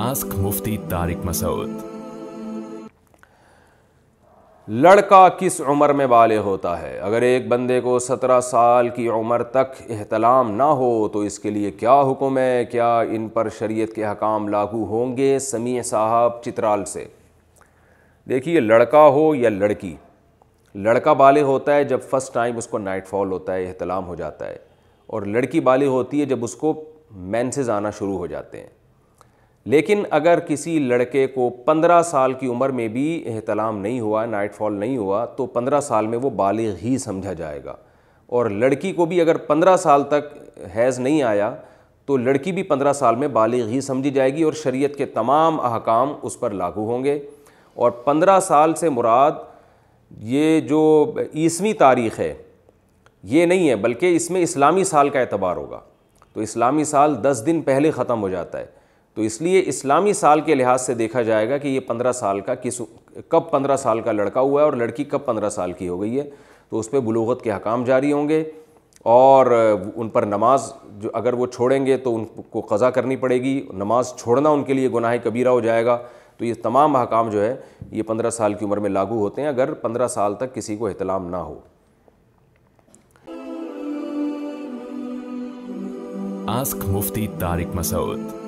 ask मुफ्ती तारिक मसूद लड़का किस उम्र में बाले होता है अगर एक बंदे को सत्रह साल की उम्र तक एहतलाम ना हो तो इसके लिए क्या हुक्म है क्या इन पर शरीयत के हकाम लागू होंगे समी साहब चित्राल से देखिए लड़का हो या लड़की लड़का बाले होता है जब फ़र्स्ट टाइम उसको नाइट फॉल होता है अहतलाम हो जाता है और लड़की बाले होती है जब उसको मैंसेज आना शुरू हो जाते हैं लेकिन अगर किसी लड़के को 15 साल की उम्र में भी एहतलाम नहीं हुआ नाइटफॉल नहीं हुआ तो 15 साल में वो बालिग ही समझा जाएगा और लड़की को भी अगर 15 साल तक हैज़ नहीं आया तो लड़की भी 15 साल में बालिग ही समझी जाएगी और शरीयत के तमाम अहकाम उस पर लागू होंगे और 15 साल से मुराद ये जो ईसवीं तारीख़ है ये नहीं है बल्कि इसमें इस्लामी साल का एतबार होगा तो इस्लामी साल दस दिन पहले ख़त्म हो जाता है तो इसलिए इस्लामी साल के लिहाज से देखा जाएगा कि ये पंद्रह साल का किस कब पंद्रह साल का लड़का हुआ है और लड़की कब पंद्रह साल की हो गई है तो उस पर बलूगत के हकाम जारी होंगे और उन पर नमाज जो अगर वो छोड़ेंगे तो उनको कज़ा करनी पड़ेगी नमाज छोड़ना उनके लिए गुनाह कबीरा हो जाएगा तो ये तमाम हकाम जो है ये पंद्रह साल की उम्र में लागू होते हैं अगर पंद्रह साल तक किसी को अहतलाम ना हो आस्क मुफ्ती तारिक मसौद